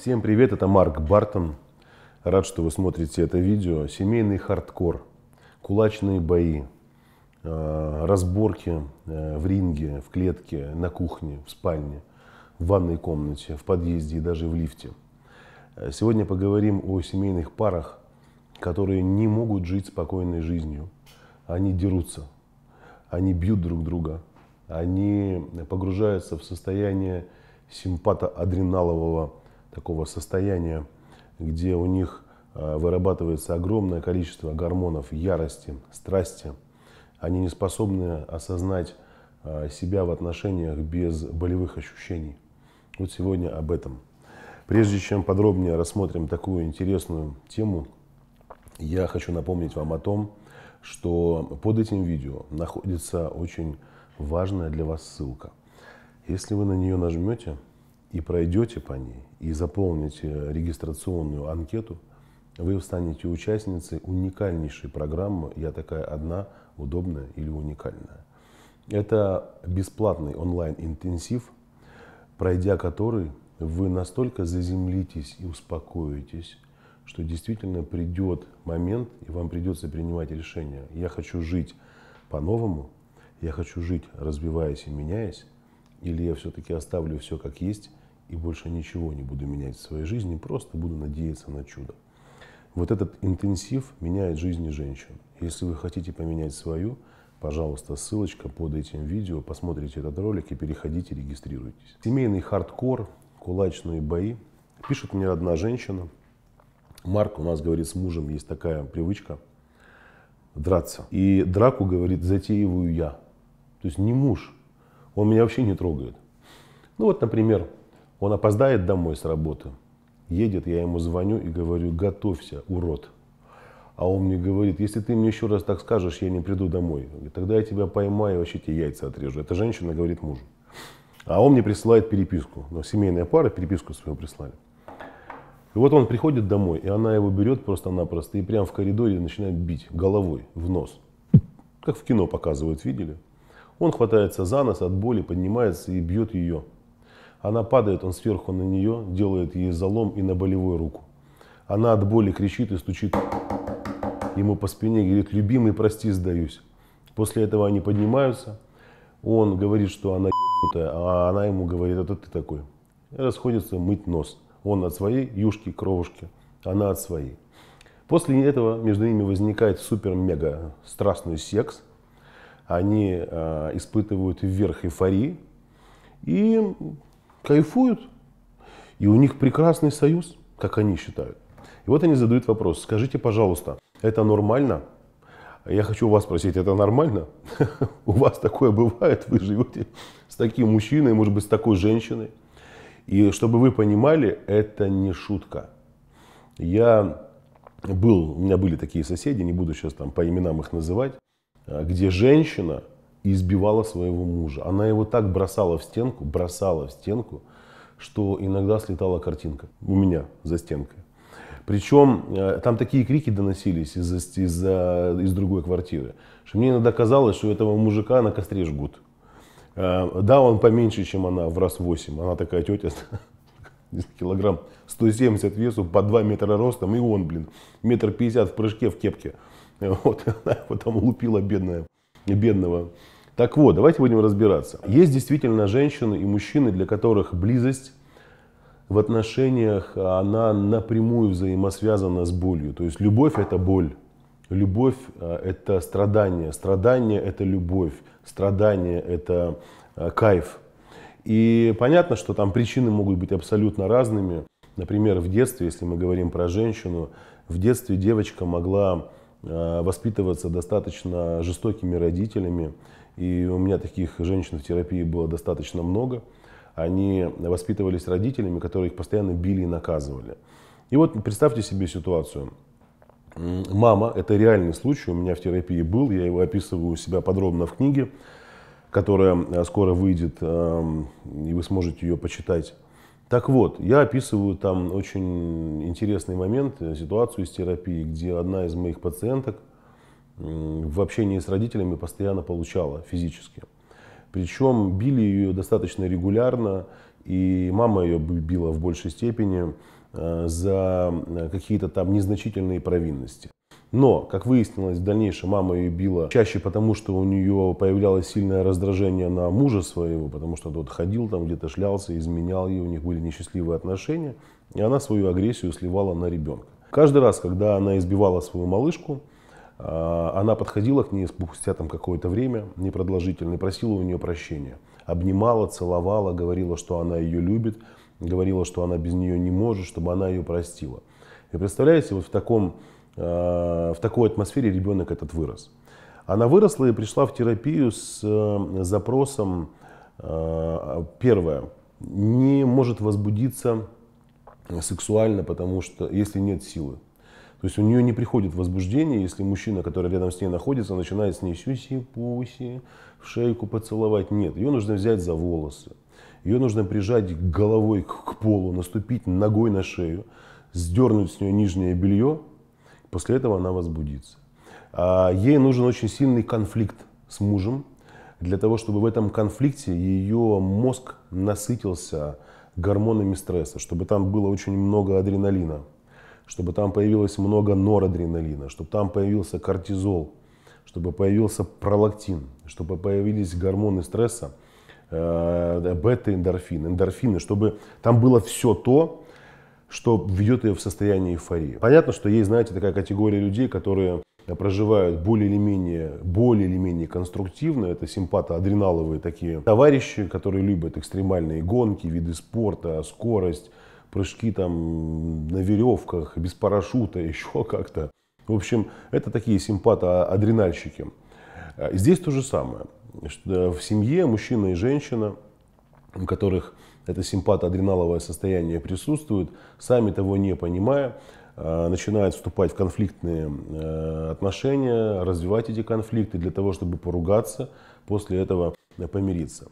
Всем привет, это Марк Бартон. Рад, что вы смотрите это видео. Семейный хардкор, кулачные бои, а, разборки э, в ринге, в клетке, на кухне, в спальне, в ванной комнате, в подъезде и даже в лифте. Э, сегодня поговорим о семейных парах, которые не могут жить спокойной жизнью. Они дерутся, они бьют друг друга, они погружаются в состояние симпатоадреналового адреналового такого состояния, где у них э, вырабатывается огромное количество гормонов ярости, страсти. Они не способны осознать э, себя в отношениях без болевых ощущений. Вот сегодня об этом. Прежде чем подробнее рассмотрим такую интересную тему, я хочу напомнить вам о том, что под этим видео находится очень важная для вас ссылка. Если вы на нее нажмете, и пройдете по ней, и заполните регистрационную анкету, вы станете участницей уникальнейшей программы «Я такая одна, удобная или уникальная». Это бесплатный онлайн-интенсив, пройдя который вы настолько заземлитесь и успокоитесь, что действительно придет момент, и вам придется принимать решение. Я хочу жить по-новому, я хочу жить, развиваясь и меняясь, или я все-таки оставлю все как есть и больше ничего не буду менять в своей жизни, просто буду надеяться на чудо. Вот этот интенсив меняет жизни женщин. Если вы хотите поменять свою, пожалуйста, ссылочка под этим видео, посмотрите этот ролик и переходите, регистрируйтесь. Семейный хардкор, кулачные бои. Пишет мне одна женщина. Марк, у нас, говорит, с мужем есть такая привычка драться. И драку, говорит, затеиваю я. То есть не муж. Он меня вообще не трогает. Ну вот, например, он опоздает домой с работы. Едет, я ему звоню и говорю, готовься, урод. А он мне говорит, если ты мне еще раз так скажешь, я не приду домой. Тогда я тебя поймаю и вообще тебе яйца отрежу. Это женщина говорит мужу. А он мне присылает переписку. Но ну, семейная пара переписку свою прислали. И вот он приходит домой, и она его берет просто-напросто и прямо в коридоре начинает бить головой в нос. Как в кино показывают, видели? Он хватается за нос от боли, поднимается и бьет ее она падает, он сверху на нее, делает ей залом и на болевую руку. Она от боли кричит и стучит ему по спине, говорит, любимый, прости, сдаюсь. После этого они поднимаются, он говорит, что она ебнутая, а она ему говорит, это ты такой. И расходятся мыть нос. Он от своей юшки, кровушки, она от своей. После этого между ними возникает супер-мега страстный секс. Они э, испытывают вверх эйфории. И кайфуют, и у них прекрасный союз, как они считают. И вот они задают вопрос, скажите, пожалуйста, это нормально? Я хочу вас спросить, это нормально? У вас такое бывает, вы живете с таким мужчиной, может быть, с такой женщиной. И чтобы вы понимали, это не шутка. Я был, у меня были такие соседи, не буду сейчас там по именам их называть, а, где женщина и избивала своего мужа. Она его так бросала в стенку, бросала в стенку, что иногда слетала картинка у меня за стенкой. Причем э, там такие крики доносились из, из, из, другой квартиры, что мне иногда казалось, что этого мужика на костре жгут. Э, да, он поменьше, чем она, в раз 8. Она такая тетя, килограмм 170 весу, по 2 метра ростом, и он, блин, метр пятьдесят в прыжке в кепке. Вот, она его там лупила, бедная бедного. Так вот, давайте будем разбираться. Есть действительно женщины и мужчины, для которых близость в отношениях, она напрямую взаимосвязана с болью. То есть любовь – это боль. Любовь э, – это страдание. Страдание – это любовь. Страдание – это э, кайф. И понятно, что там причины могут быть абсолютно разными. Например, в детстве, если мы говорим про женщину, в детстве девочка могла Э, воспитываться достаточно жестокими родителями. И у меня таких женщин в терапии было достаточно много. Они воспитывались родителями, которые их постоянно били и наказывали. И вот представьте себе ситуацию. Мама, это реальный случай, у меня в терапии был, я его описываю у себя подробно в книге, которая э, скоро выйдет, эм, и вы сможете ее почитать. Так вот, я описываю там очень интересный момент, э, ситуацию из терапии, где одна из моих пациенток в общении с родителями постоянно получала физически. Причем били ее достаточно регулярно, и мама ее била в большей степени э, за э, какие-то там незначительные провинности. Но, как выяснилось в дальнейшем, мама ее била чаще потому, что у нее появлялось сильное раздражение на мужа своего, потому что тот ходил там где-то, шлялся, изменял ее, у них были несчастливые отношения, и она свою агрессию сливала на ребенка. Каждый раз, когда она избивала свою малышку, а, она подходила к ней спустя там какое-то время непродолжительное, просила у нее прощения. Обнимала, целовала, говорила, что она ее любит, говорила, что она без нее не может, чтобы она ее простила. И представляете, вот в таком Э, в такой атмосфере ребенок этот вырос. Она выросла и пришла в терапию с э, запросом, э, первое, не может возбудиться сексуально, потому что если нет силы. То есть у нее не приходит возбуждение, если мужчина, который рядом с ней находится, начинает с ней сюси-пуси, в шейку поцеловать. Нет, ее нужно взять за волосы. Ее нужно прижать головой к полу, наступить ногой на шею, сдернуть с нее нижнее белье, После этого она возбудится. А, ей нужен очень сильный конфликт с мужем, для того, чтобы в этом конфликте ее мозг насытился гормонами стресса, чтобы там было очень много адреналина, чтобы там появилось много норадреналина, чтобы там появился кортизол, чтобы появился пролактин, чтобы появились гормоны стресса, э, бета-эндорфин, эндорфины, чтобы там было все то, что ведет ее в состояние эйфории. Понятно, что есть, знаете, такая категория людей, которые проживают более или менее, более или менее конструктивно. Это симпатоадреналовые такие товарищи, которые любят экстремальные гонки, виды спорта, скорость, прыжки там на веревках, без парашюта, еще как-то. В общем, это такие симпатоадренальщики. Здесь то же самое. В семье мужчина и женщина, у которых это симпатоадреналовое состояние присутствует, сами того не понимая, э, начинают вступать в конфликтные э, отношения, развивать эти конфликты для того, чтобы поругаться, после этого э, помириться.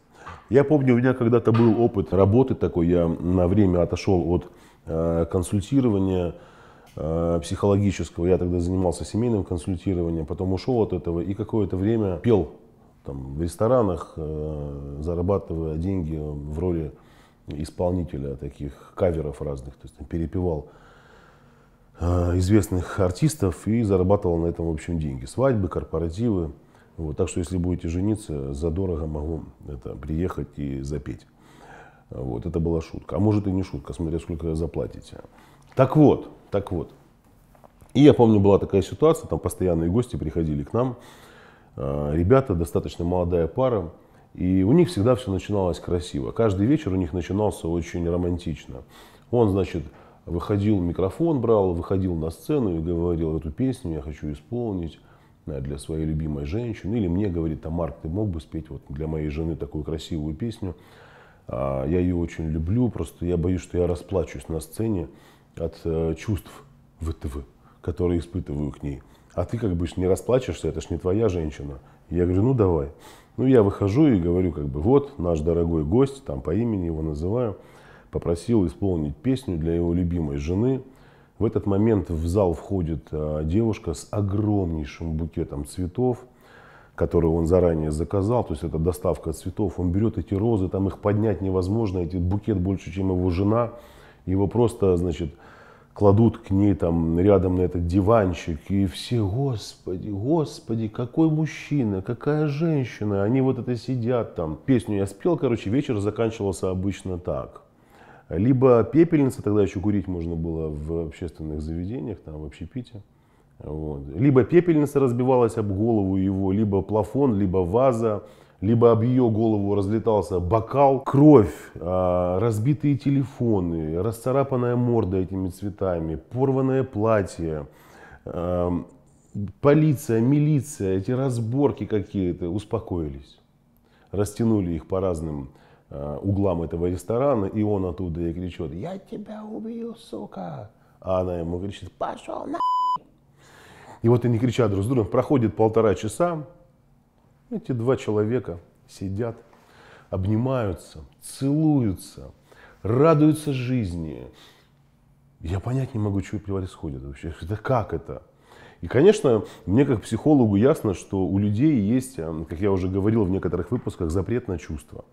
Я помню, у меня когда-то был опыт работы такой, я на время отошел от консультирования психологического, я тогда занимался семейным консультированием, потом ушел от этого и какое-то время пел там, в ресторанах, зарабатывая деньги в роли исполнителя таких каверов разных, то есть там, перепевал э, известных артистов и зарабатывал на этом, в общем, деньги. Свадьбы, корпоративы. Вот, так что, если будете жениться, задорого могу это, приехать и запеть. Вот, это была шутка. А может и не шутка, смотря сколько заплатите. Так вот, так вот. И я помню, была такая ситуация, там постоянные гости приходили к нам. Э, ребята, достаточно молодая пара, и у них всегда все начиналось красиво. Каждый вечер у них начинался очень романтично. Он, значит, выходил, микрофон брал, выходил на сцену и говорил, эту песню я хочу исполнить э, для своей любимой женщины. Или мне говорит, там, ты мог бы спеть вот для моей жены такую красивую песню? А, я ее очень люблю, просто я боюсь, что я расплачусь на сцене от э, чувств ВТВ, которые испытываю к ней. А ты как бы не расплачешься, это ж не твоя женщина. Я говорю, ну давай. Ну, я выхожу и говорю, как бы, вот наш дорогой гость, там по имени его называю, попросил исполнить песню для его любимой жены. В этот момент в зал входит а, девушка с огромнейшим букетом цветов, который он заранее заказал, то есть это доставка цветов. Он берет эти розы, там их поднять невозможно, этот букет больше, чем его жена. Его просто, значит, кладут к ней там рядом на этот диванчик, и все, господи, господи, какой мужчина, какая женщина, они вот это сидят там. Песню я спел, короче, вечер заканчивался обычно так. Либо пепельница, тогда еще курить можно было в общественных заведениях, там в общепите. Вот. Либо пепельница разбивалась об голову его, либо плафон, либо ваза либо об ее голову разлетался бокал, кровь, а, разбитые телефоны, расцарапанная морда этими цветами, порванное платье, а, полиция, милиция, эти разборки какие-то, успокоились. Растянули их по разным а, углам этого ресторана, и он оттуда и кричит, я тебя убью, сука. А она ему кричит, пошел на... И вот они кричат друг с другом, проходит полтора часа, эти два человека сидят, обнимаются, целуются, радуются жизни. Я понять не могу, что происходит вообще. Это как это? И, конечно, мне как психологу ясно, что у людей есть, э, как я уже говорил в некоторых выпусках, запрет на чувства.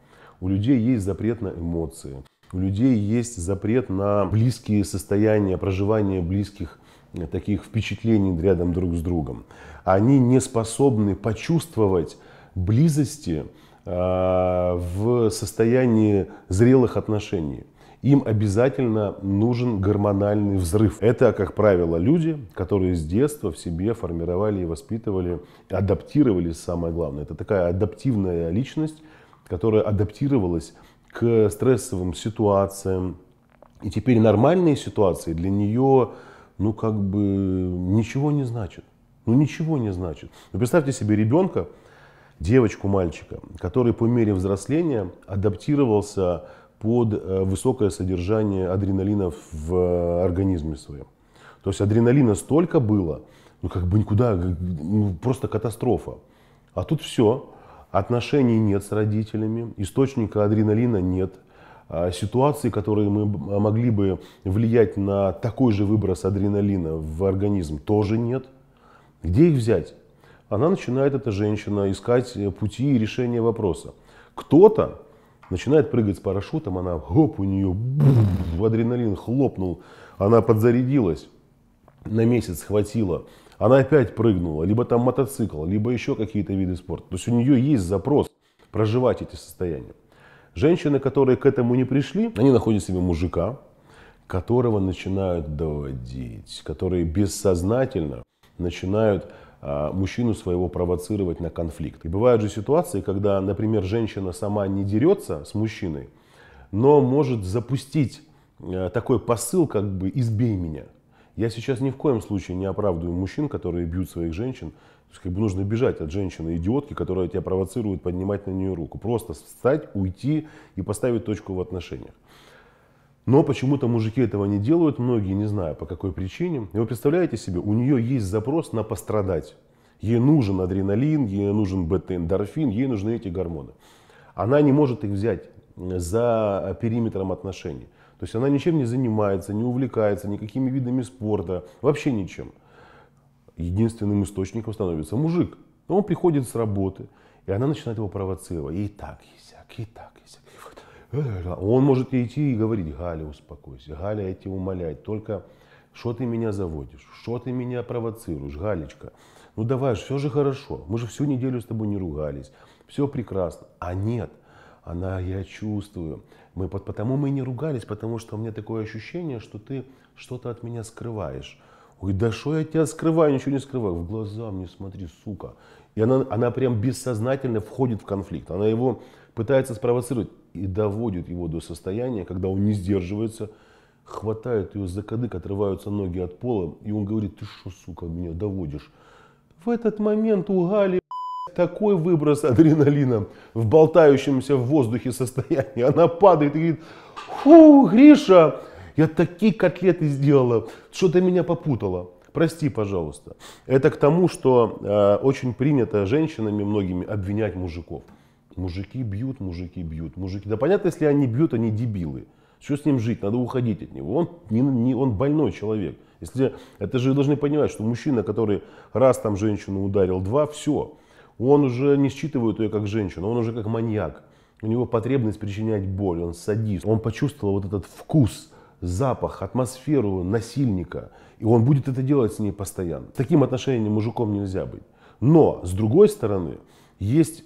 У людей есть запрет на эмоции. У людей есть запрет на близкие состояния, проживание близких таких впечатлений рядом друг с другом. Они не способны почувствовать близости а, в состоянии зрелых отношений. Им обязательно нужен гормональный взрыв. Это, как правило, люди, которые с детства в себе формировали и воспитывали, адаптировались. самое главное. Это такая адаптивная личность, которая адаптировалась к стрессовым ситуациям. И теперь нормальные ситуации для нее ну как бы ничего не значит. Ну ничего не значит. Но ну, представьте себе ребенка, девочку, мальчика, который по мере взросления адаптировался под э, высокое содержание адреналина в э, организме своем. То есть адреналина столько было, ну как бы никуда, ну, просто катастрофа. А тут все, отношений нет с родителями, источника адреналина нет – а, ситуации, которые мы а, могли бы влиять на такой же выброс адреналина в организм, тоже нет. Где их взять? Она начинает, эта женщина, искать э, пути решения вопроса. Кто-то начинает прыгать с парашютом, она, хоп, у нее бух, адреналин хлопнул, она подзарядилась, на месяц хватило, она опять прыгнула, либо там мотоцикл, либо еще какие-то виды спорта. То есть у нее есть запрос проживать эти состояния. Женщины, которые к этому не пришли, они находят себе мужика, которого начинают доводить, которые бессознательно начинают а, мужчину своего провоцировать на конфликт. И бывают же ситуации, когда, например, женщина сама не дерется с мужчиной, но может запустить э, такой посыл, как бы «избей меня». Я сейчас ни в коем случае не оправдываю мужчин, которые бьют своих женщин. То есть, как бы нужно бежать от женщины-идиотки, которая тебя провоцирует поднимать на нее руку. Просто встать, уйти и поставить точку в отношениях. Но почему-то мужики этого не делают, многие, не знаю по какой причине. И вы представляете себе, у нее есть запрос на пострадать. Ей нужен адреналин, ей нужен бета-эндорфин, ей нужны эти гормоны. Она не может их взять э, за э, периметром отношений. То есть она ничем не занимается, не увлекается никакими видами спорта, вообще ничем. Единственным источником становится мужик. он приходит с работы, и она начинает его провоцировать. И так, и сяк, и так, и сяк. Э, э, э. Он может идти и говорить, Галя, успокойся, Галя, я тебя умоляю, только что ты меня заводишь, что ты меня провоцируешь, Галечка, ну давай, все же хорошо, мы же всю неделю с тобой не ругались, все прекрасно. А нет, она, я чувствую, мы, потому мы не ругались, потому что у меня такое ощущение, что ты что-то от меня скрываешь. Ой, да что я тебя скрываю, ничего не скрываю. В глаза мне смотри, сука. И она, она прям бессознательно входит в конфликт. Она его пытается спровоцировать и доводит его до состояния, когда он не сдерживается, хватает ее за кадык, отрываются ноги от пола, и он говорит, ты что, сука, меня доводишь? В этот момент у Гали такой выброс адреналина в болтающемся в воздухе состоянии. Она падает и говорит, фу, Гриша, я такие котлеты сделала, что ты меня попутала. Прости, пожалуйста. Это к тому, что э, очень принято женщинами многими обвинять мужиков. Мужики бьют, мужики бьют, мужики. Да понятно, если они бьют, они дебилы. Что с ним жить? Надо уходить от него. Он, не, не, он больной человек. Если, это же должны понимать, что мужчина, который раз там женщину ударил, два, все. Он уже не считывает ее как женщину, он уже как маньяк. У него потребность причинять боль, он садист. Он почувствовал вот этот вкус, запах, атмосферу насильника. И он будет это делать с ней постоянно. С Таким отношением мужиком нельзя быть. Но, с другой стороны, есть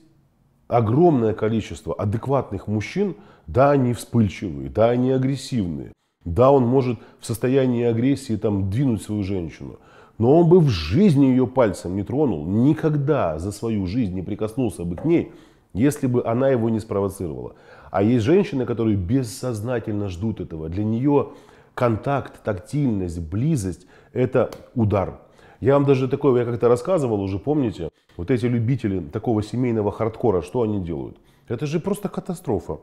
огромное количество адекватных мужчин, да, они вспыльчивые, да, они агрессивные, да, он может в состоянии агрессии там двинуть свою женщину – но он бы в жизни ее пальцем не тронул, никогда за свою жизнь не прикоснулся бы к ней, если бы она его не спровоцировала. А есть женщины, которые бессознательно ждут этого. Для нее контакт, тактильность, близость – это удар. Я вам даже такое, я как-то рассказывал уже, помните, вот эти любители такого семейного хардкора, что они делают? Это же просто катастрофа.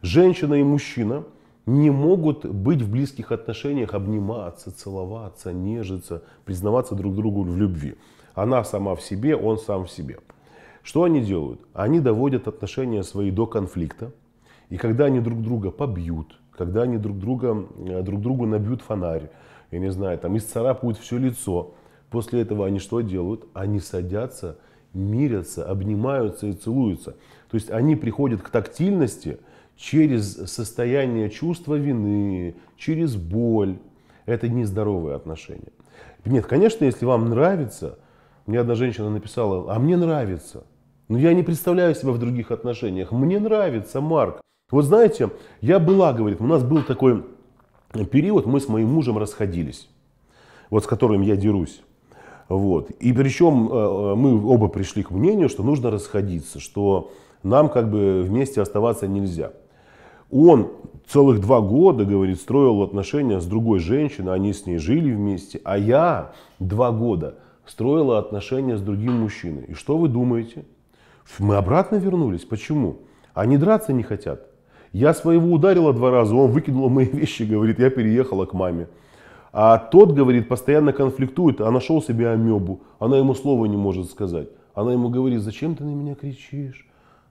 Женщина и мужчина – не могут быть в близких отношениях, обниматься, целоваться, нежиться, признаваться друг другу в любви. Она сама в себе, он сам в себе. Что они делают? Они доводят отношения свои до конфликта. И когда они друг друга побьют, когда они друг, друга, э, друг другу набьют фонарь, я не знаю, там исцарапают все лицо, после этого они что делают? Они садятся, мирятся, обнимаются и целуются. То есть они приходят к тактильности – через состояние чувства вины, через боль. Это нездоровые отношения. Нет, конечно, если вам нравится, мне одна женщина написала, а мне нравится. Но я не представляю себя в других отношениях. Мне нравится, Марк. Вот знаете, я была, говорит, у нас был такой период, мы с моим мужем расходились, вот с которым я дерусь. Вот. И причем э, э, мы оба пришли к мнению, что нужно расходиться, что нам как бы вместе оставаться нельзя. Он целых два года, говорит, строил отношения с другой женщиной, они с ней жили вместе, а я два года строила отношения с другим мужчиной. И что вы думаете? Мы обратно вернулись. Почему? Они драться не хотят. Я своего ударила два раза, он выкинул мои вещи, говорит, я переехала к маме. А тот, говорит, постоянно конфликтует, а нашел себе амебу. Она ему слова не может сказать. Она ему говорит, зачем ты на меня кричишь?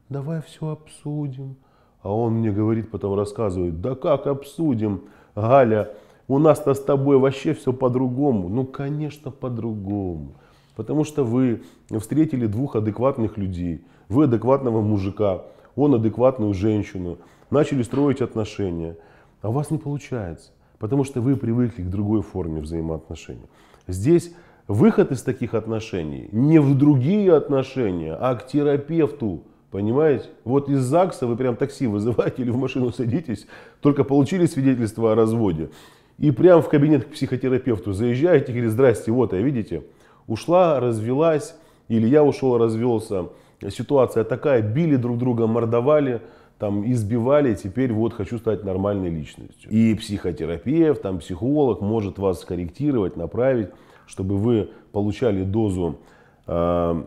Давай все обсудим. А он мне говорит, потом рассказывает, да как обсудим, Галя, у нас-то с тобой вообще все по-другому. Ну, конечно, по-другому. Потому что вы встретили двух адекватных людей. Вы адекватного мужика, он адекватную женщину. Начали строить отношения. А у вас не получается. Потому что вы привыкли к другой форме взаимоотношений. Здесь выход из таких отношений не в другие отношения, а к терапевту. Понимаете? Вот из ЗАГСа вы прям такси вызываете или в машину садитесь, только получили свидетельство о разводе. И прям в кабинет к психотерапевту заезжаете, говорит, здрасте, вот, я а видите, ушла, развелась, или я ушел, развелся. Ситуация такая, били друг друга, мордовали, там избивали, теперь вот хочу стать нормальной личностью. И психотерапевт, там психолог может вас скорректировать, направить, чтобы вы получали дозу э,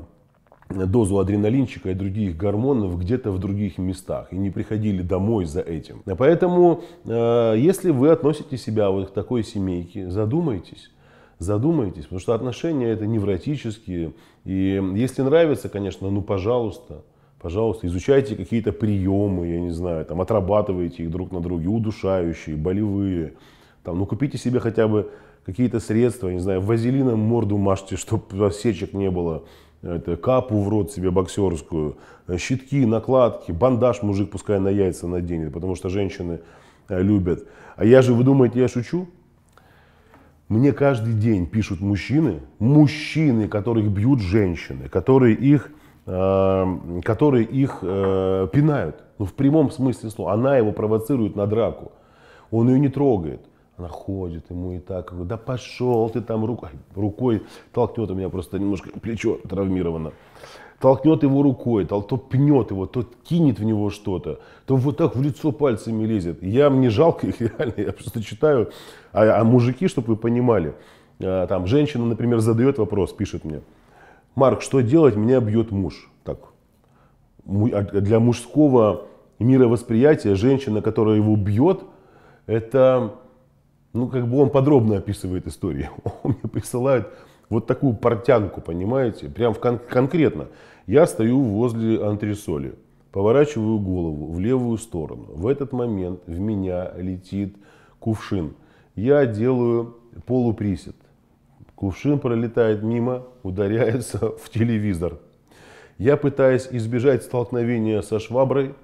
дозу адреналинчика и других гормонов где-то в других местах и не приходили домой за этим. А поэтому, э, если вы относите себя вот к такой семейке, задумайтесь. Задумайтесь, потому что отношения это невротические. И если нравится, конечно, ну пожалуйста, пожалуйста, изучайте какие-то приемы, я не знаю, там отрабатывайте их друг на друге, удушающие, болевые. Там, ну купите себе хотя бы какие-то средства, я не знаю, вазелином морду мажьте, чтобы сечек не было это капу в рот себе боксерскую, э, щитки, накладки, бандаж мужик пускай на яйца наденет, потому что женщины э, любят. А я же, вы думаете, я шучу? Мне каждый день пишут мужчины, мужчины, которых бьют женщины, которые их, э, которые их э, пинают. Ну, в прямом смысле слова. Она его провоцирует на драку. Он ее не трогает находит ему и так, говорю, да пошел ты там рукой, рукой толкнет, у меня просто немножко плечо травмировано, толкнет его рукой, то, то пнет его, то кинет в него что-то, то вот так в лицо пальцами лезет. Я мне жалко их реально, я просто читаю, а, а мужики, чтобы вы понимали, а, там женщина, например, задает вопрос, пишет мне, Марк, что делать, меня бьет муж. Так, а для мужского мировосприятия женщина, которая его бьет, это ну, как бы он подробно описывает историю. Он мне присылает вот такую портянку, понимаете, прям в кон- конкретно. Я стою возле антресоли, поворачиваю голову в левую сторону. В этот момент в меня летит кувшин. Я делаю полуприсед. Кувшин пролетает мимо, ударяется в телевизор. Я пытаюсь избежать столкновения со шваброй,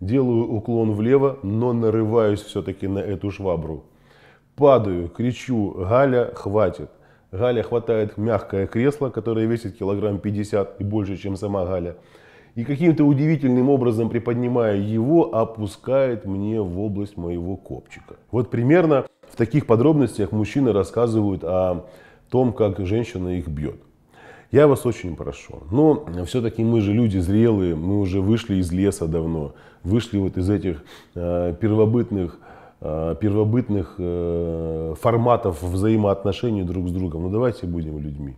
делаю уклон влево, но нарываюсь все-таки на эту швабру падаю, кричу, Галя, хватит. Галя хватает мягкое кресло, которое весит килограмм 50 и больше, чем сама Галя. И каким-то удивительным образом, приподнимая его, опускает мне в область моего копчика. Вот примерно в таких подробностях мужчины рассказывают о том, как женщина их бьет. Я вас очень прошу, но все-таки мы же люди зрелые, мы уже вышли из леса давно, вышли вот из этих э, первобытных Э, первобытных э, форматов взаимоотношений друг с другом. Ну давайте будем людьми.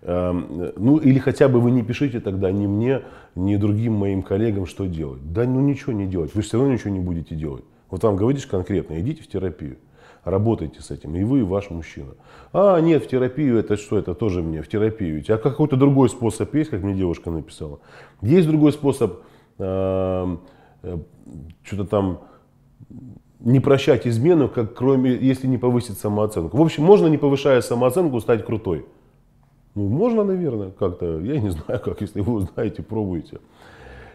Эм, ну или хотя бы вы не пишите тогда ни мне, ни другим моим коллегам, что делать. Да ну ничего не делать, вы все равно ничего не будете делать. Вот вам говоришь конкретно, идите в терапию, работайте с этим, и вы, и ваш мужчина. А, нет, в терапию это что, это тоже мне, в терапию. А какой-то другой способ есть, как мне девушка написала? Есть другой способ, эм, э, что-то там не прощать измену, как кроме, если не повысить самооценку. В общем, можно не повышая самооценку стать крутой. Ну, можно, наверное, как-то. Я не знаю, как, если вы узнаете, пробуйте.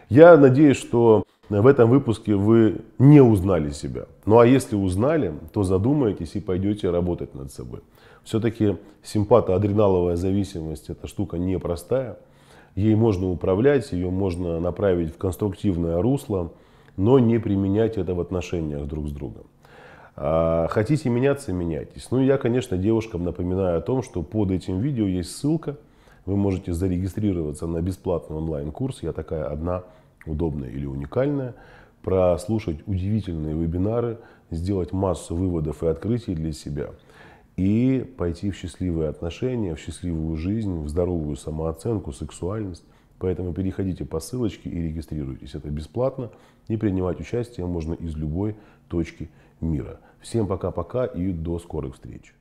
Я надеюсь, что в этом выпуске вы не узнали себя. Ну а если узнали, то задумаетесь и пойдете работать над собой. Все-таки симпатоадреналовая зависимость – это штука непростая. Ей можно управлять, ее можно направить в конструктивное русло – но не применять это в отношениях друг с другом. А, хотите меняться – меняйтесь. Ну, я, конечно, девушкам напоминаю о том, что под этим видео есть ссылка. Вы можете зарегистрироваться на бесплатный онлайн-курс «Я такая одна, удобная или уникальная», прослушать удивительные вебинары, сделать массу выводов и открытий для себя и пойти в счастливые отношения, в счастливую жизнь, в здоровую самооценку, сексуальность – Поэтому переходите по ссылочке и регистрируйтесь. Это бесплатно. И принимать участие можно из любой точки мира. Всем пока-пока и до скорых встреч.